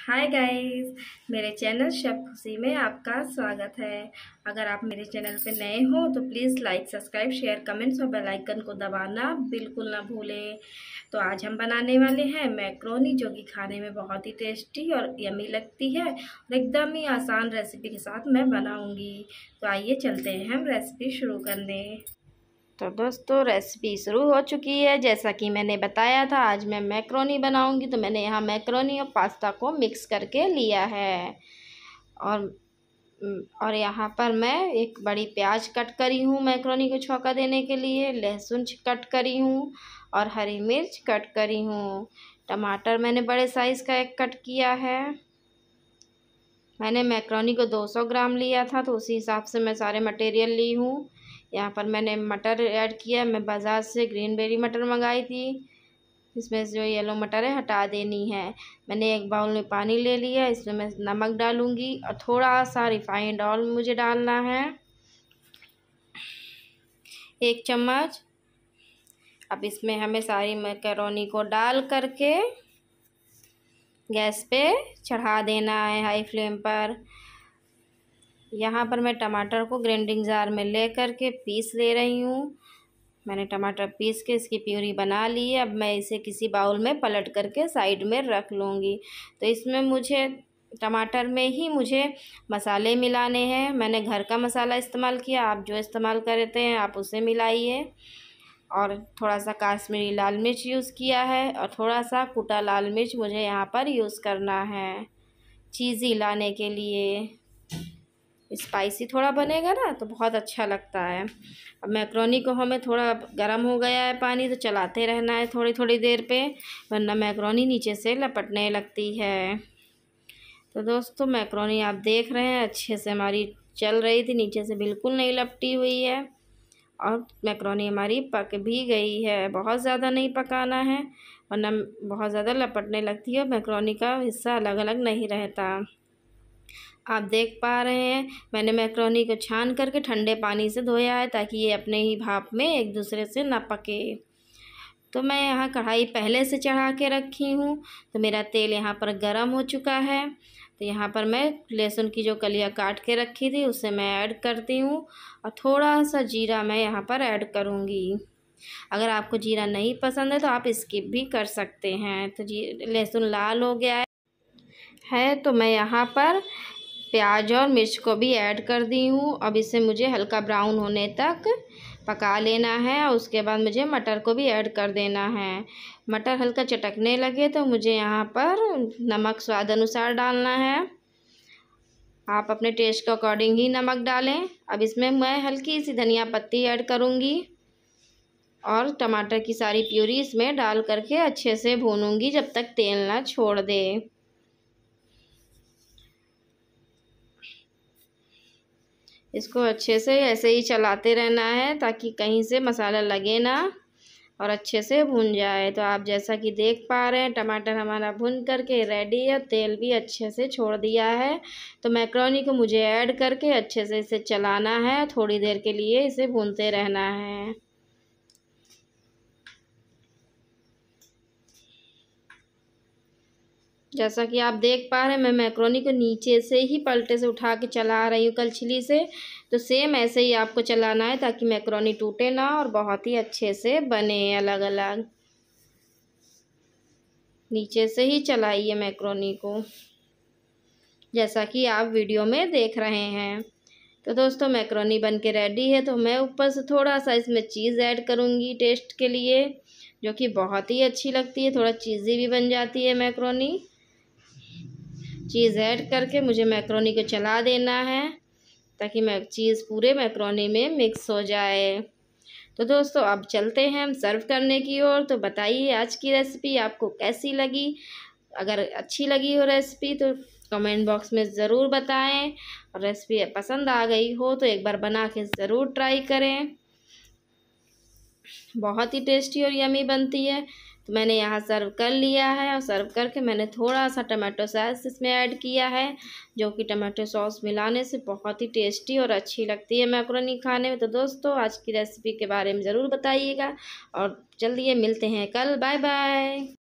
हाय guys मेरे channel chef Khushi में आपका स्वागत है अगर आप मेरे चैनल पर नए हो तो please like subscribe share comments और बेल आइकन को दबाना बिल्कुल ना भूलें तो आज हम बनाने वाले हैं मैक्रोनी जो कि खाने में बहुत ही टेस्टी और यमी लगती है और एकदम ही आसान रेसिपी के साथ मैं बनाऊँगी तो आइए चलते हैं हम रेसिपी शुरू करने तो दोस्तों रेसिपी शुरू हो चुकी है जैसा कि मैंने बताया था आज मैं मैक्रोनी बनाऊंगी तो मैंने यहाँ मैक्रोनी और पास्ता को मिक्स करके लिया है और और यहाँ पर मैं एक बड़ी प्याज कट करी हूँ मैक्रोनी को छौका देने के लिए लहसुन कट करी हूँ और हरी मिर्च कट करी हूँ टमाटर मैंने बड़े साइज़ का एक कट किया है मैंने मैक्रोनी को 200 ग्राम लिया था तो उसी हिसाब से मैं सारे मटेरियल ली हूँ यहाँ पर मैंने मटर ऐड किया मैं बाज़ार से ग्रीन बेरी मटर मंगाई थी इसमें जो येलो मटर है हटा देनी है मैंने एक बाउल में पानी ले लिया इसमें मैं नमक डालूँगी और थोड़ा सा रिफाइंड ऑयल मुझे डालना है एक चम्मच अब इसमें हमें सारी मैकरोनी को डाल करके गैस पे चढ़ा देना है हाई फ्लेम पर यहाँ पर मैं टमाटर को ग्राइंडिंग जार में ले कर के पीस ले रही हूँ मैंने टमाटर पीस के इसकी प्यूरी बना ली है अब मैं इसे किसी बाउल में पलट करके साइड में रख लूँगी तो इसमें मुझे टमाटर में ही मुझे मसाले मिलाने हैं मैंने घर का मसाला इस्तेमाल किया आप जो इस्तेमाल करते हैं आप उसे मिलाइए और थोड़ा सा काश्मीरी लाल मिर्च यूज़ किया है और थोड़ा सा कुटा लाल मिर्च मुझे यहाँ पर यूज़ करना है चीज़ी लाने के लिए स्पाइसी थोड़ा बनेगा ना तो बहुत अच्छा लगता है अब मैक्रोनी को हमें थोड़ा गर्म हो गया है पानी तो चलाते रहना है थोड़ी थोड़ी देर पे वरना मैक्रोनी नीचे से लपटने लगती है तो दोस्तों मैक्रोनी आप देख रहे हैं अच्छे से हमारी चल रही थी नीचे से बिल्कुल नहीं लपटी हुई है और मैक्रोनी हमारी पक भी गई है बहुत ज़्यादा नहीं पकाना है वरना बहुत ज़्यादा लपटने लगती है मैक्रोनी का हिस्सा अलग अलग नहीं रहता आप देख पा रहे हैं मैंने मैक्रोनी को छान करके ठंडे पानी से धोया है ताकि ये अपने ही भाप में एक दूसरे से ना पके तो मैं यहाँ कढ़ाई पहले से चढ़ा के रखी हूँ तो मेरा तेल यहाँ पर गर्म हो चुका है तो यहाँ पर मैं लहसुन की जो कलियाँ काट के रखी थी उसे मैं ऐड करती हूँ और थोड़ा सा जीरा मैं यहाँ पर ऐड करूँगी अगर आपको जीरा नहीं पसंद है तो आप स्किप भी कर सकते हैं तो जी लहसुन लाल हो गया है है तो मैं यहाँ पर प्याज और मिर्च को भी ऐड कर दी हूँ अब इसे मुझे हल्का ब्राउन होने तक पका लेना है और उसके बाद मुझे मटर को भी ऐड कर देना है मटर हल्का चटकने लगे तो मुझे यहाँ पर नमक स्वाद अनुसार डालना है आप अपने टेस्ट के अकॉर्डिंग ही नमक डालें अब इसमें मैं हल्की सी धनिया पत्ती ऐड करूँगी और टमाटर की सारी प्यूरी इसमें डाल करके अच्छे से भूनूंगी जब तक तेल ना छोड़ दे इसको अच्छे से ऐसे ही चलाते रहना है ताकि कहीं से मसाला लगे ना और अच्छे से भून जाए तो आप जैसा कि देख पा रहे हैं टमाटर हमारा भून करके रेडी है तेल भी अच्छे से छोड़ दिया है तो मैक्रोनी को मुझे ऐड करके अच्छे से इसे चलाना है थोड़ी देर के लिए इसे भूनते रहना है जैसा कि आप देख पा रहे हैं मैं मैक्रोनी को नीचे से ही पलटे से उठा के चला रही हूँ कल छिली से तो सेम ऐसे ही आपको चलाना है ताकि मैक्रोनी टूटे ना और बहुत ही अच्छे से बने अलग अलग नीचे से ही चलाइए मैक्रोनी को जैसा कि आप वीडियो में देख रहे हैं तो दोस्तों मैक्रोनी बन के रेडी है तो मैं ऊपर से थोड़ा सा इसमें चीज़ ऐड करूँगी टेस्ट के लिए जो कि बहुत ही अच्छी लगती है थोड़ा चीज़ी भी बन जाती है मैक्रोनी चीज़ ऐड करके मुझे मैक्रोनी को चला देना है ताकि मैं चीज़ पूरे मैक्रोनी में मिक्स हो जाए तो दोस्तों अब चलते हैं हम सर्व करने की ओर तो बताइए आज की रेसिपी आपको कैसी लगी अगर अच्छी लगी हो रेसिपी तो कमेंट बॉक्स में ज़रूर बताएं और रेसिपी पसंद आ गई हो तो एक बार बना के ज़रूर ट्राई करें बहुत ही टेस्टी और यमी बनती है तो मैंने यहाँ सर्व कर लिया है और सर्व करके मैंने थोड़ा सा टमाटो सॉस इसमें ऐड किया है जो कि टमाटो सॉस मिलाने से बहुत ही टेस्टी और अच्छी लगती है मैक्रोनी खाने में तो दोस्तों आज की रेसिपी के बारे में ज़रूर बताइएगा और चलिए मिलते हैं कल बाय बाय